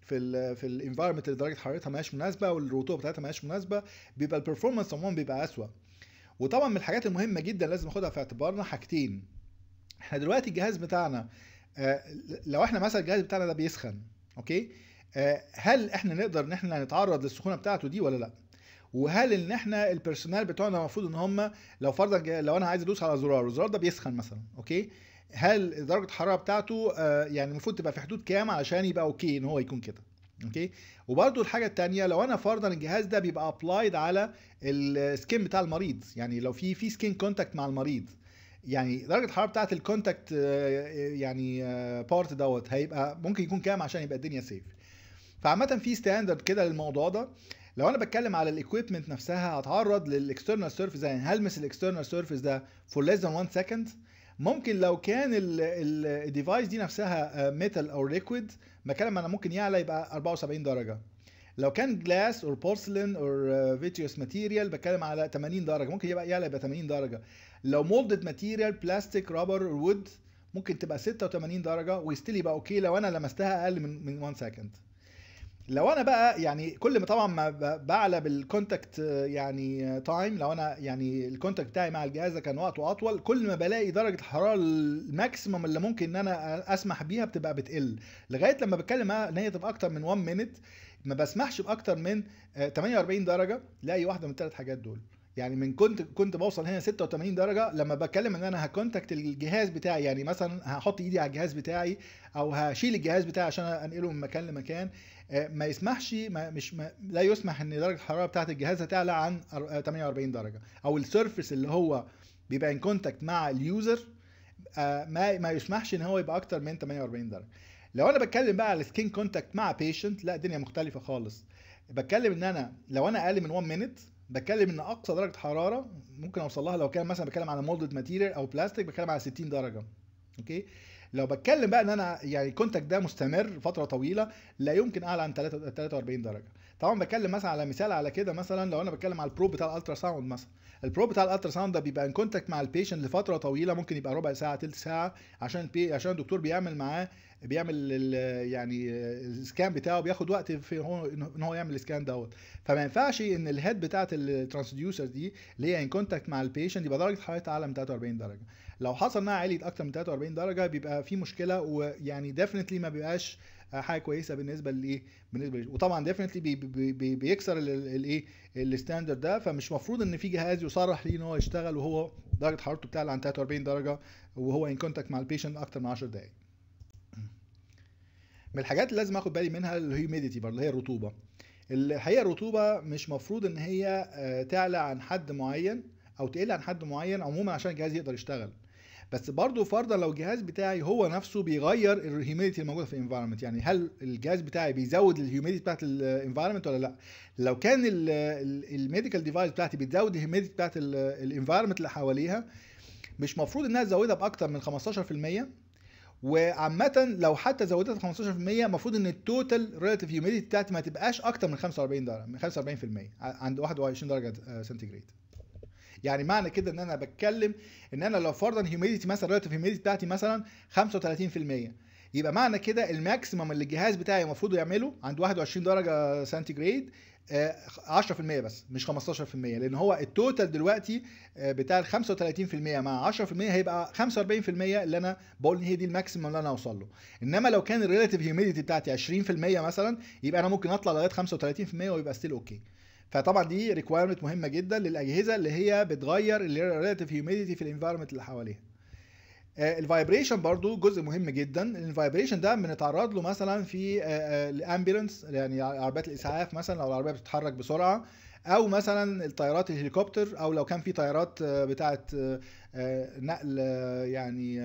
Speaker 1: في الـ في الانفايرمنت اللي درجه حرارتها مش مناسبه والرطوبه بتاعتها مش مناسبه بيبقى البرفورمانس عموما بيبقى اسوأ وطبعا من الحاجات المهمه جدا لازم ناخدها في اعتبارنا حاجتين احنا دلوقتي الجهاز بتاعنا آه، لو احنا مثلا الجهاز بتاعنا ده بيسخن اوكي آه، هل احنا نقدر ان احنا نتعرض للسخونه بتاعته دي ولا لا وهل ان احنا البيرسونال بتوعنا المفروض ان هم لو فرضا لو انا عايز ادوس على زرار والزرار ده بيسخن مثلا اوكي هل درجه الحراره بتاعته آه، يعني المفروض تبقى في حدود كام علشان يبقى اوكي ان هو يكون كده اوكي وبرده الحاجه الثانيه لو انا فرضا الجهاز ده بيبقى ابلايد على السكين بتاع المريض يعني لو في في سكين كونتاكت مع المريض يعني درجه الحراره بتاعه آه، الكونتاكت آه، يعني بارت دوت هيبقى ممكن يكون كام عشان يبقى الدنيا سيف فعامه في ستاندرد كده للموضوع ده لو انا بتكلم على الايكويبمنت نفسها هتعرض للاكسترنال سيرفيس يعني هلمس الاكسترنال سيرفيس ده فور ليس ذان 1 سكند ممكن لو كان الديفايس دي نفسها ميتال آه، او ليكويد بتكلم انا ممكن يعلى يبقى 74 درجه لو كان جلاس اور بورسلين اور فيتيوس ماتيريال بتكلم على 80 درجه ممكن يبقى يعلى يبقى 80 درجه لو مولدد ماتيريال بلاستيك رابر وود ممكن تبقى 86 درجه ويستيل يبقى اوكي لو انا لمستها اقل من 1 سكند لو انا بقى يعني كل ما طبعا ما بعلى بالكونتاكت يعني تايم لو انا يعني الكونتاكت بتاعي مع الجهاز كان وقته اطول كل ما بلاقي درجه الحراره الماكسيمم اللي ممكن ان انا اسمح بيها بتبقى بتقل لغايه لما بتكلم ان هي تبقى اكتر من 1 مينت ما بسمحش باكتر من 48 آه، درجه لاي واحده من الثلاث حاجات دول يعني من كنت كنت بوصل هنا 86 درجه لما بتكلم ان انا هكونتاكت الجهاز بتاعي يعني مثلا هحط ايدي على الجهاز بتاعي او هشيل الجهاز بتاعي عشان انقله من مكان لمكان آه، ما يسمحش ما مش ما لا يسمح ان درجه الحراره بتاعه الجهاز هتعلى عن 48 آه، درجه او السيرفس اللي هو بيبقى ان كونتاكت مع اليوزر آه، ما ما يسمحش ان هو يبقى اكتر من 48 درجه لو انا بتكلم بقى على سكين كونتاكت مع بيشنت لا الدنيا مختلفه خالص بتكلم ان انا لو انا اقل من 1 مينت بتكلم ان اقصى درجه حراره ممكن اوصل لها لو كان مثلا بتكلم على مولدد ماتيريال او بلاستيك بتكلم على 60 درجه اوكي لو بتكلم بقى ان انا يعني كونتاك ده مستمر فتره طويله لا يمكن اعلى عن 43 درجه طبعا بتكلم مثلا على مثال على كده مثلا لو انا بتكلم على البرو بتاع الالترا ساوند مثلا البرو بتاع الالترا ساوند ده بيبقى ان كونتاكت مع البيشنت لفتره طويله ممكن يبقى ربع ساعه تلت ساعه عشان البي... عشان الدكتور بيعمل معاه بيعمل يعني السكان بتاعه بياخد وقت في هو ان هو يعمل السكان دوت فما ينفعش ان الهيد بتاعت الترانسديوسر دي اللي هي ان كونتاكت مع البيشنت يبقى درجه حرارتها اعلى من 43 درجه لو حصل انها عليت اكتر من 43 درجه بيبقى في مشكله ويعني ديفنتلي ما بيبقاش حاجه كويسه بالنسبه للايه بالنسبه لي وطبعا ديفنتلي بي بي بي بيكسر الايه الستاندرد ده فمش مفروض ان في جهاز يصرح ليه ان هو يشتغل وهو درجه حرارته بتعلى عن 43 درجه وهو ان كونتاكت مع البيشنت اكتر من 10 دقائق من الحاجات اللي لازم اخد بالي منها الهيوميديتي برضه هي الرطوبه الحقيقه الرطوبه مش مفروض ان هي آه، تعلى عن حد معين او تقل عن حد معين عموما عشان الجهاز يقدر يشتغل بس برضه فرضا لو الجهاز بتاعي هو نفسه بيغير الهيوميديتي الموجوده في الانفايرمنت يعني هل الجهاز بتاعي بيزود الهيوميديتي بتاعت الانفايرمنت ولا لا لو كان الميديكال ديفايس بتاعتي بتزود الهيوميديتي بتاعت الانفايرمنت اللي حواليها مش مفروض انها تزودها باكتر من 15% وعامة لو حتى زودتها 15% المفروض ان التوتال ريلاتيف هيوميديتي بتاعتي ما تبقاش اكتر من 45 درجة من 45% عند 21 درجة سنتيجريد. آه، يعني معنى كده ان انا بتكلم ان انا لو فرضا هيوميديتي مثلا ريلاتيف هيوميديتي بتاعتي مثلا 35% يبقى معنى كده الماكسيمم اللي الجهاز بتاعي المفروض يعمله عند 21 درجه سنتيجريد 10% آه، بس مش 15% لان هو التوتال دلوقتي آه، بتاع ال 35% مع 10% هيبقى 45% اللي انا بقول ان هي دي الماكسيمم اللي انا اوصل له انما لو كان الريلاتيف هيوميديتي بتاعتي 20% مثلا يبقى انا ممكن اطلع لغايه 35% ويبقى ستيل اوكي okay. فطبعا دي ريكوايرمنت مهمه جدا للاجهزه اللي هي بتغير الريلاتيف هيوميديتي في الانفايرمنت اللي حواليها آه، الفايبريشن برضو جزء مهم جدا الفايبريشن ده بنتعرض له مثلا في آه، آه، الامبيلنس يعني عربيات الاسعاف مثلا لو العربيه بتتحرك بسرعه او مثلا الطيارات الهليكوبتر او لو كان في طيارات بتاعه نقل يعني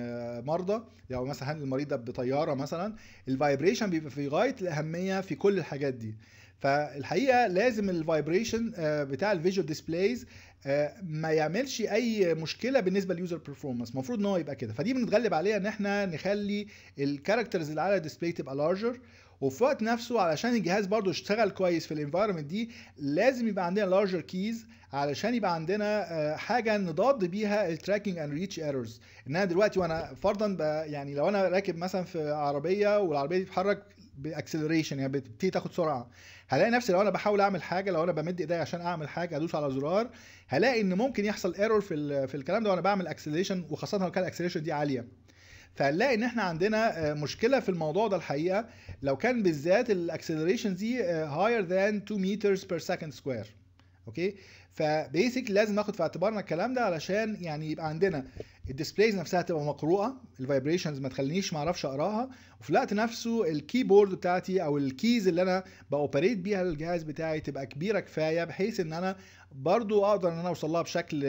Speaker 1: مرضى لو مثلا المريض ده بطياره مثلا الفايبريشن بيبقى في غايه الاهميه في كل الحاجات دي فالحقيقه لازم الفايبريشن آه، بتاع الفيجوال ديسبلايز آه، ما يعملش اي مشكله بالنسبه لليوزر بيرفورمانس المفروض ان هو يبقى كده فدي بنتغلب عليها ان احنا نخلي الكاركترز اللي على الديسبلاي تبقى لارجر وفي الوقت نفسه علشان الجهاز برضه يشتغل كويس في الانفايرمنت دي لازم يبقى عندنا لارجر كيز علشان يبقى عندنا آه، حاجه نضاد بيها التراكنج اند ريتش ايرورز ان انا دلوقتي وانا فرضا يعني لو انا راكب مثلا في عربيه والعربيه دي بتتحرك باكسلريشن يعني بتبتدي تاخد سرعه هلاقي نفسي لو انا بحاول اعمل حاجه لو انا بمد ايدي عشان اعمل حاجه ادوس على زرار هلاقي ان ممكن يحصل ايرور في في الكلام ده وانا بعمل اكسلريشن وخاصه لو كان الاكسلريشن دي عاليه فهنلاقي ان احنا عندنا آه، مشكله في الموضوع ده الحقيقه لو كان بالذات الاكسلريشن دي هاير ذان 2 meters بير سكند سكوير اوكي فبيسك لازم ناخد في اعتبارنا الكلام ده علشان يعني يبقى عندنا الديسبلايز نفسها تبقى مقروءه الفايبريشنز ما تخلينيش ما اعرفش اقراها وفي الوقت نفسه الكيبورد بتاعتي او الكيز اللي انا باوبريت بيها الجهاز بتاعي تبقى كبيره كفايه بحيث ان انا برضو اقدر ان انا اوصل لها بشكل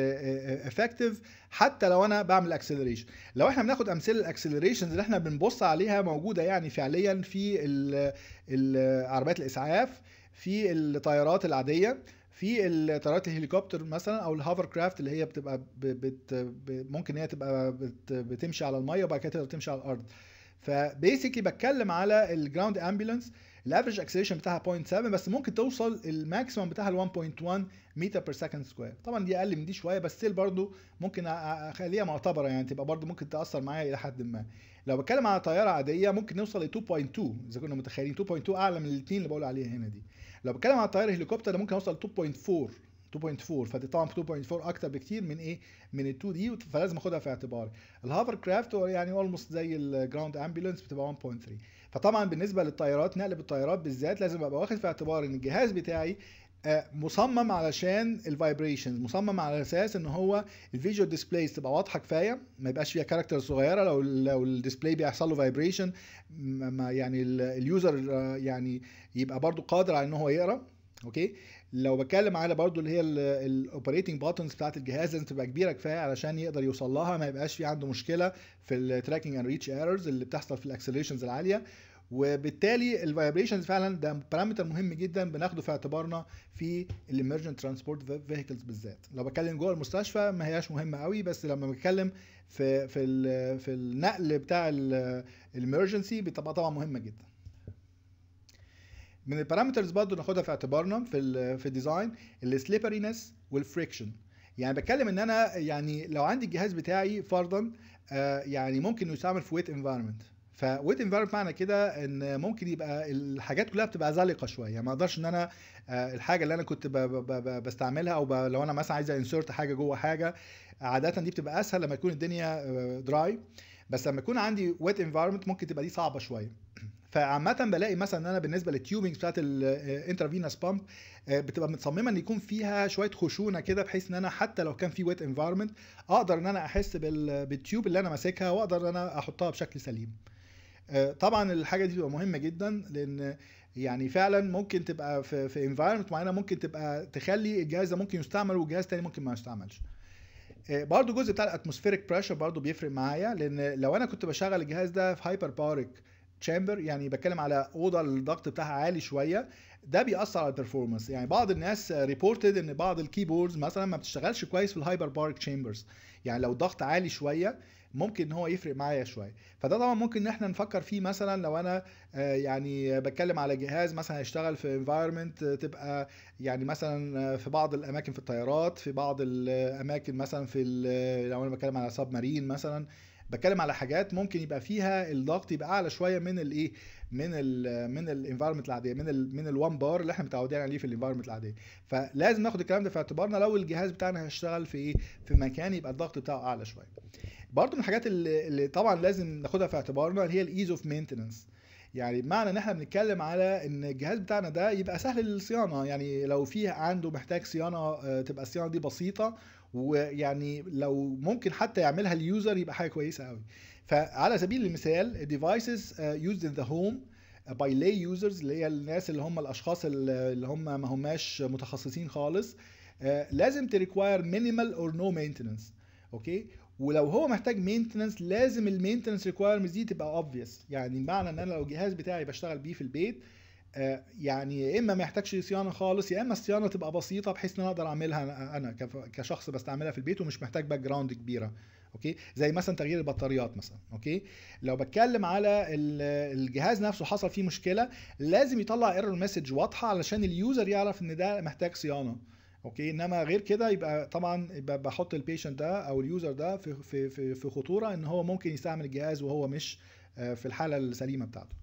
Speaker 1: افكتيف آه، آه، حتى لو انا بعمل اكسلريشن لو احنا بناخد امثله الاكسلريشنز اللي احنا بنبص عليها موجوده يعني فعليا في عربيات الاسعاف في الطيارات العاديه في الطيارات الهليكوبتر مثلا او الهافر كرافت اللي هي بتبقى بت ممكن هي تبقى بت بتمشي على الميه وبعد كده تقدر تمشي على الارض فبيسكلي بتكلم على الجراوند امبيلانس الافرج اكسلريشن بتاعها 0.7 بس ممكن توصل الماكسيمم بتاعها ل 1.1 متر بير سكند سكوير طبعا دي اقل من دي شويه بس ستيل برضو ممكن اخليها معتبره يعني تبقى برضو ممكن تاثر معايا الى حد ما لو بتكلم على طياره عاديه ممكن نوصل ل 2.2 اذا كنا متخيلين 2.2 اعلى من الاثنين اللي بقول عليها هنا دي لو بتكلم عن طيار الهليكوبتر ده ممكن اوصل 2.4 2.4 فدي طبعا 2.4 اكتر بكتير من ايه من ال 2 دي فلازم اخدها في اعتباري الهافر كرافت يعني اولموست زي الجراوند امبيولنس بتبقى 1.3 فطبعا بالنسبه للطيارات نقل الطيارات بالذات لازم ابقى واخد في اعتبار ان الجهاز بتاعي آه، مصمم علشان الفايبريشنز مصمم على اساس ان هو الفيجوال ديسبلايز تبقى واضحه كفايه ما يبقاش فيها كاركتر صغيره لو لو الديسبلاي بيحصل له فايبريشن يعني اليوزر آه، يعني يبقى برده قادر على ان هو يقرا اوكي لو بتكلم على برضو اللي هي الاوبريتنج باتنز بتاعت الجهاز لازم تبقى كبيره كفايه علشان يقدر يوصل لها ما يبقاش في عنده مشكله في التراكنج اند ريتش ايرورز اللي بتحصل في الاكسلريشنز العاليه وبالتالي الفايبريشنز فعلا ده بارامتر مهم جدا بناخده في اعتبارنا في الامرجنت ترانسبورت فيهيكلز بالذات لو بتكلم جوه المستشفى ما هياش مهمه قوي بس لما بتكلم في في في النقل بتاع الامرجنسي بتبقى طبعا مهمه جدا من البارامترز برضه ناخدها في اعتبارنا في الـ في الديزاين السليبرينس والفريكشن يعني بتكلم ان انا يعني لو عندي الجهاز بتاعي فرضا آه يعني ممكن يستعمل في ويت انفايرمنت فويت انفيرمنت معنى كده ان ممكن يبقى الحاجات كلها بتبقى زلقه شويه يعني ما اقدرش ان انا آه، الحاجه اللي انا كنت بستعملها او لو انا مثلا عايز انسرت حاجه جوه حاجه عاده دي بتبقى اسهل لما يكون الدنيا دراي آه، بس لما يكون عندي ويت انفيرمنت ممكن تبقى دي صعبه شويه فعامه بلاقي مثلا ان انا بالنسبه للتيوبنج بتاعت الانترافينس آه، بامب بتبقى متصممه ان يكون فيها شويه خشونه كده بحيث ان انا حتى لو كان في ويت انفايرمنت اقدر ان انا احس بالتيوب اللي انا ماسكها واقدر ان انا احطها بشكل سليم آه، طبعا الحاجه دي بتبقى مهمه جدا لان يعني فعلا ممكن تبقى في في انفايرمنت معينه ممكن تبقى تخلي الجهاز ده ممكن يستعمل والجهاز تاني ممكن ما يستعملش آه، برضو الجزء بتاع الاتموسفيريك بريشر برضو بيفرق معايا لان لو انا كنت بشغل الجهاز ده في هايبر بارك تشامبر يعني بتكلم على اوضه الضغط بتاعها عالي شويه ده بيأثر على البرفورمانس يعني بعض الناس ريبورتد ان بعض الكيبوردز مثلا ما بتشتغلش كويس في الهايبر بارك تشامبرز يعني لو الضغط عالي شويه ممكن ان هو يفرق معايا شويه فده طبعا ممكن ان احنا نفكر فيه مثلا لو انا آه، يعني بتكلم على جهاز مثلا هيشتغل في انفايرمنت آه، تبقى يعني مثلا آه، في بعض الاماكن في الطيارات في بعض الاماكن مثلا في لو انا بتكلم على سب مارين مثلا بتكلم على حاجات ممكن يبقى فيها الضغط يبقى اعلى شويه من الايه من الـ من الانفايرمنت العاديه من الـ من الوان بار اللي احنا متعودين عليه في الانفايرمنت العاديه فلازم ناخد الكلام ده في اعتبارنا لو الجهاز بتاعنا هيشتغل في ايه في مكان يبقى الضغط بتاعه اعلى شويه برضو من الحاجات اللي, اللي طبعا لازم ناخدها في اعتبارنا اللي هي الايز اوف مينتننس يعني بمعنى ان احنا بنتكلم على ان الجهاز بتاعنا ده يبقى سهل للصيانه يعني لو في عنده محتاج صيانه آه، تبقى الصيانه دي بسيطه ويعني لو ممكن حتى يعملها اليوزر يبقى حاجه كويسه قوي فعلى سبيل المثال devices آه، used in the home آه، by lay users اللي هي الناس اللي هم الاشخاص اللي هم ما هماش متخصصين خالص لازم تريكواير مينيمال اور نو مينتننس اوكي ولو هو محتاج مينتننس لازم المينتننس ريكوايرمنتس دي تبقى اوبفيس يعني بمعنى ان انا لو الجهاز بتاعي بشتغل بيه في البيت آه، يعني يا اما ما يحتاجش صيانه خالص يا اما الصيانه تبقى بسيطه بحيث ان انا اقدر اعملها انا كشخص بستعملها في البيت ومش محتاج باك جراوند كبيره اوكي زي مثلا تغيير البطاريات مثلا اوكي لو بتكلم على الجهاز نفسه حصل فيه مشكله لازم يطلع ايرور مسج واضحه علشان اليوزر يعرف ان ده محتاج صيانه اوكي انما غير كده يبقى طبعا يبقى بحط البيشنت ده او اليوزر ده في في في, في خطوره ان هو ممكن يستعمل الجهاز وهو مش آه، في الحاله السليمه بتاعته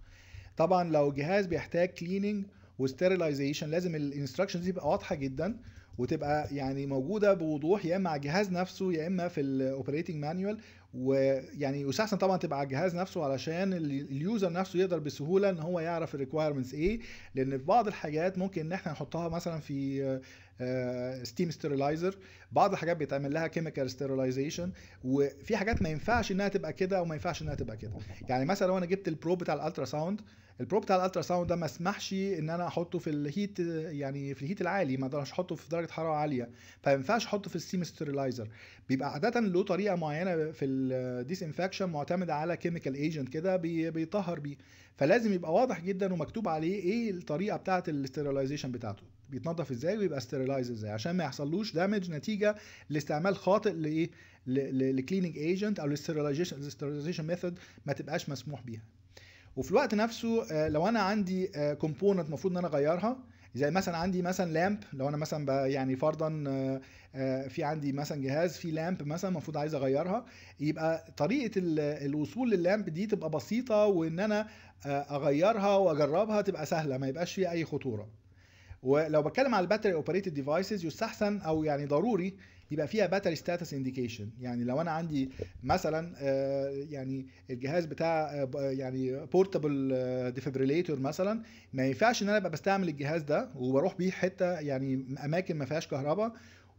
Speaker 1: طبعا لو الجهاز بيحتاج كليننج وستيريلايزيشن لازم الانستراكشنز تبقى واضحه جدا وتبقى يعني موجوده بوضوح يا اما على الجهاز نفسه يا اما في الاوبريتنج مانيوال ويعني يستحسن طبعا تبقى على الجهاز نفسه علشان اليوزر نفسه يقدر بسهوله ان هو يعرف الريكويرمنتس ايه لان في بعض الحاجات ممكن ان احنا نحطها مثلا في آه، ستيم آه، ستيرلايزر بعض الحاجات بيتعمل لها كيميكال ستيرلايزيشن وفي حاجات ما ينفعش انها تبقى كده وما ينفعش انها تبقى كده يعني مثلا لو انا جبت البرو بتاع الالترا ساوند البرو بتاع الالترا ساوند ده ما اسمحش ان انا احطه في الهيت يعني في الهيت العالي ما اقدرش احطه في درجه حراره عاليه فما ينفعش احطه في السيم ستيرلايزر بيبقى عاده له طريقه معينه في الديس انفكشن معتمده على كيميكال ايجنت كده بيطهر بيه فلازم يبقى واضح جدا ومكتوب عليه ايه الطريقه بتاعه الاستيرلايزيشن بتاعته بيتنضف ازاي ويبقى ستيرلايز ازاي عشان ما يحصلوش دامج نتيجه لاستعمال خاطئ لايه للكليننج ايجنت او الاستيرلايزيشن الاستيرلايزيشن ميثود ما تبقاش مسموح بيها وفي الوقت نفسه آه، لو انا عندي كومبوننت آه، المفروض ان انا اغيرها زي مثلا عندي مثلا لامب لو انا مثلا يعني فرضا آه، آه، في عندي مثلا جهاز فيه لامب مثلا المفروض عايز اغيرها يبقى طريقه الوصول لللامب دي تبقى بسيطه وان انا آه، اغيرها واجربها تبقى سهله ما يبقاش فيها اي خطوره ولو بتكلم على الباتري اوبريتد ديفايسز يستحسن او يعني ضروري يبقى فيها باتري ستاتس انديكيشن يعني لو انا عندي مثلا آه، يعني الجهاز بتاع آه، آه، يعني بورتابل ديفبريليتور مثلا ما ينفعش ان انا ابقى بستعمل الجهاز ده وبروح بيه حته يعني اماكن ما فيهاش كهرباء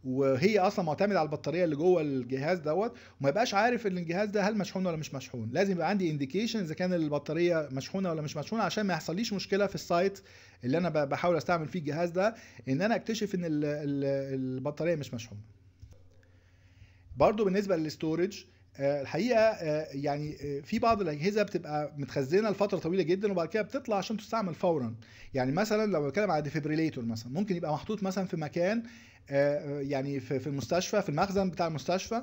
Speaker 1: وهي اصلا معتمده على البطاريه اللي جوه الجهاز دوت وما يبقاش عارف ان الجهاز ده هل مشحون ولا مش مشحون لازم يبقى عندي انديكيشن اذا كان البطاريه مشحونه ولا مش مشحونه عشان ما يحصليش مشكله في السايت اللي انا بحاول استعمل فيه الجهاز ده ان انا اكتشف ان البطاريه مش مشحونه برضو بالنسبه للستورج آه، الحقيقه آه، يعني آه، في بعض الاجهزه بتبقى متخزنه لفتره طويله جدا وبعد كده بتطلع عشان تستعمل فورا يعني مثلا لو بتكلم على ديفيبريليتور مثلا ممكن يبقى محطوط مثلا في مكان آه، آه، يعني في المستشفى في المخزن بتاع المستشفى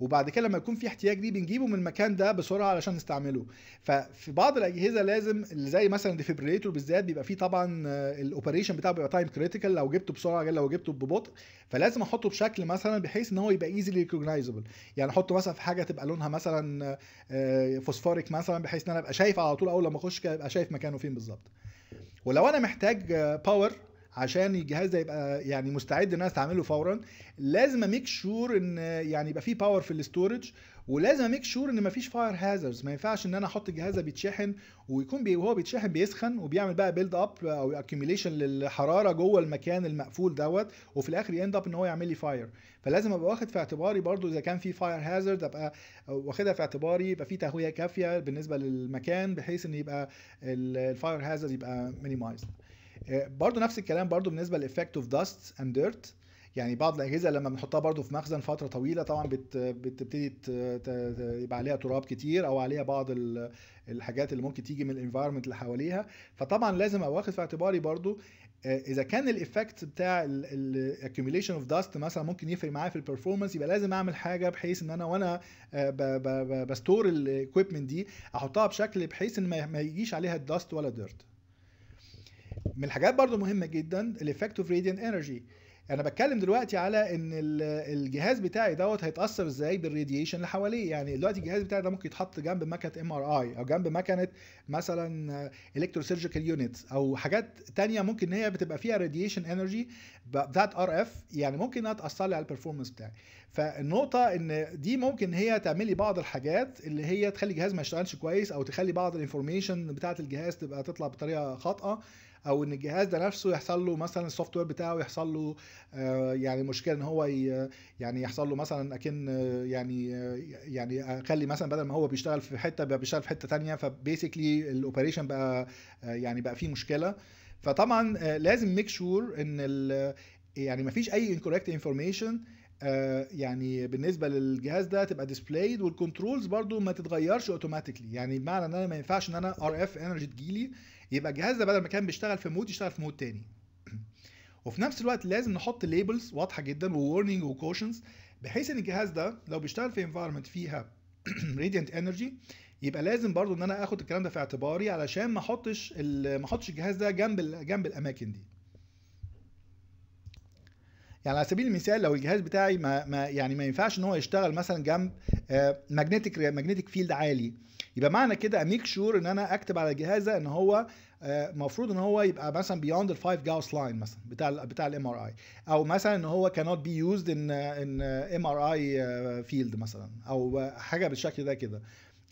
Speaker 1: وبعد كده لما يكون في احتياج ليه بنجيبه من المكان ده بسرعه علشان نستعمله ففي بعض الاجهزه لازم زي مثلا الديفيبريليتور بالذات بيبقى فيه طبعا آه، الاوبريشن بتاعه بيبقى تايم كريتيكال لو جبته بسرعه لو جبته ببطء فلازم احطه بشكل مثلا بحيث ان هو يبقى ايزلي ريكوجنايزبل يعني احطه مثلا في حاجه تبقى لونها مثلا فوسفوريك مثلا بحيث ان انا ابقى شايف على طول اول لما اخش ابقى شايف مكانه فين بالظبط ولو انا محتاج باور عشان الجهاز ده يبقى يعني مستعد ان انا استعمله فورا لازم اميك شور ان يعني يبقى فيه باور في الاستورج ولازم اميك شور ان مفيش فاير هازرز ما ينفعش ان انا احط الجهاز ده بيتشحن ويكون بي وهو بيتشحن بيسخن وبيعمل بقى بيلد اب او اكيوميليشن للحراره جوه المكان المقفول دوت وفي الاخر يند اب ان هو يعمل لي فاير فلازم ابقى واخد في اعتباري برضو اذا كان في فاير هازرد ابقى واخدها في اعتباري يبقى في تهويه كافيه بالنسبه للمكان بحيث ان يبقى الفاير هازرد يبقى مينيمايزد آه، برضو نفس الكلام برضو بالنسبه للافكت اوف داست اند ديرت يعني بعض الاجهزه لما بنحطها برضو في مخزن فتره طويله طبعا بتبتدي يبقى عليها تراب كتير او عليها بعض الحاجات اللي ممكن تيجي من الانفايرمنت اللي حواليها فطبعا لازم اواخد في اعتباري برضو آه، اذا كان الايفكت بتاع الاكيوميليشن اوف داست مثلا ممكن يفرق معايا في البرفورمانس يبقى لازم اعمل حاجه بحيث ان انا وانا آه، بستور الاكويبمنت دي احطها بشكل بحيث ان ما يجيش عليها الداست ولا ديرت من الحاجات برضو مهمه جدا الايفكت اوف راديانت انرجي انا بتكلم دلوقتي على ان الجهاز بتاعي دوت هيتاثر ازاي بالراديشن اللي حواليه يعني دلوقتي الجهاز بتاعي ده ممكن يتحط جنب مكنه ام ار اي او جنب مكنه مثلا الكترو سيرجيكال يونت او حاجات تانية ممكن ان هي بتبقى فيها راديشن انرجي بتاعت ار اف يعني ممكن انها تاثر لي على البرفورمانس بتاعي فالنقطه ان دي ممكن هي تعمل لي بعض الحاجات اللي هي تخلي الجهاز ما يشتغلش كويس او تخلي بعض الانفورميشن بتاعه الجهاز تبقى تطلع بطريقه خاطئه او ان الجهاز ده نفسه يحصل له مثلا السوفت وير بتاعه يحصل له آه، يعني مشكله ان هو يعني يحصل له مثلا اكن آه، يعني آه، يعني اخلي مثلا بدل ما هو بيشتغل في حته بقى بيشتغل في حته ثانيه فبيسكلي الاوبريشن بقى يعني بقى فيه مشكله فطبعا لازم ميك شور ان يعني ما فيش اي انكوركت انفورميشن يعني بالنسبه للجهاز ده تبقى ديسبلايد والكنترولز برضو ما تتغيرش اوتوماتيكلي يعني بمعنى ان انا ما ينفعش ان انا ار اف انرجي تجيلي يبقى الجهاز ده بدل ما كان بيشتغل في مود يشتغل في مود تاني وفي نفس الوقت لازم نحط ليبلز واضحه جدا وورنينج وكوشنز بحيث ان الجهاز ده لو بيشتغل في انفايرمنت فيها راديانت انرجي يبقى لازم برضو ان انا اخد الكلام ده في اعتباري علشان ما احطش ما احطش الجهاز ده جنب جنب الاماكن دي يعني على سبيل المثال لو الجهاز بتاعي ما, ما يعني ما ينفعش ان هو يشتغل مثلا جنب ماجنتيك ماجنتيك فيلد عالي يبقى معنى كده اميك شور ان انا اكتب على الجهاز ان هو المفروض آه، ان هو يبقى مثلا بيوند ال 5 جاوس لاين مثلا بتاع الـ بتاع الام ار اي او مثلا ان هو كانوت بي يوزد ان ان ام ار اي فيلد مثلا او حاجه بالشكل ده كده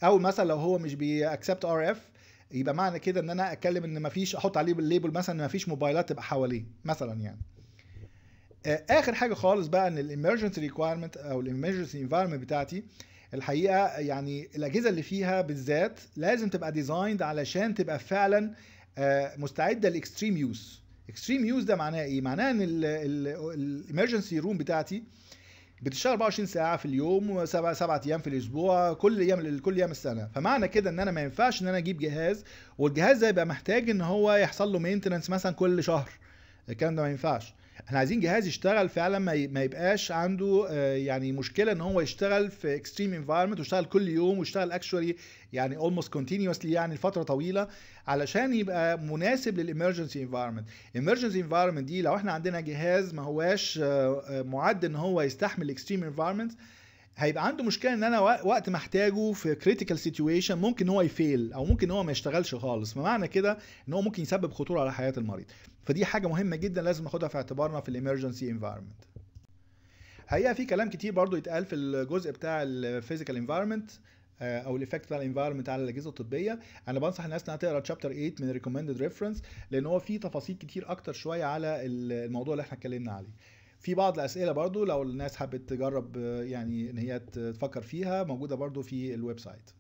Speaker 1: او مثلا لو هو مش بيأكسبت ار اف يبقى معنى كده ان انا اتكلم ان مفيش احط عليه بالليبل مثلا ان مفيش موبايلات تبقى حواليه مثلا يعني آه، اخر حاجه خالص بقى ان الامرجنسي ريكويرمنت او الامرجنسي انفايرمنت بتاعتي الحقيقه يعني الاجهزه اللي فيها بالذات لازم تبقى ديزايند علشان تبقى فعلا آه، مستعده لاكستريم يوز اكستريم يوز ده معناه ايه معناه ان الامرجنسي روم بتاعتي بتشتغل 24 ساعه في اليوم سبع سبعة ايام في الاسبوع كل ايام كل ايام السنه فمعنى كده ان انا ما ينفعش ان انا اجيب جهاز والجهاز ده يبقى محتاج ان هو يحصل له مينتننس مثلا كل شهر الكلام ده ما ينفعش احنا عايزين جهاز يشتغل فعلا ما يبقاش عنده آه، يعني مشكله ان هو يشتغل في اكستريم انفايرمنت ويشتغل كل يوم ويشتغل اكشولي يعني اولموست كونتينيوسلي يعني لفتره طويله علشان يبقى مناسب للامرجنسي انفايرمنت الامرجنسي انفايرمنت دي لو احنا عندنا جهاز ما هواش آه، آه، معد ان هو يستحمل اكستريم انفايرمنت هيبقى عنده مشكله ان انا وقت ما احتاجه في كريتيكال سيتويشن ممكن هو يفيل او ممكن هو ما يشتغلش خالص فمعنى كده ان هو ممكن يسبب خطوره على حياه المريض فدي حاجه مهمه جدا لازم ناخدها في اعتبارنا في الامرجنسي انفايرمنت الحقيقه في كلام كتير برضو يتقال في الجزء بتاع الفيزيكال انفايرمنت آه، او الايفكت بتاع الانفايرمنت على الاجهزه الطبيه انا بنصح الناس انها تقرا تشابتر 8 من ريكومندد ريفرنس لان هو فيه تفاصيل كتير اكتر شويه على الموضوع اللي احنا اتكلمنا عليه في بعض الاسئله برضو لو الناس حابه تجرب آه، يعني ان هي تفكر فيها موجوده برضو في الويب سايت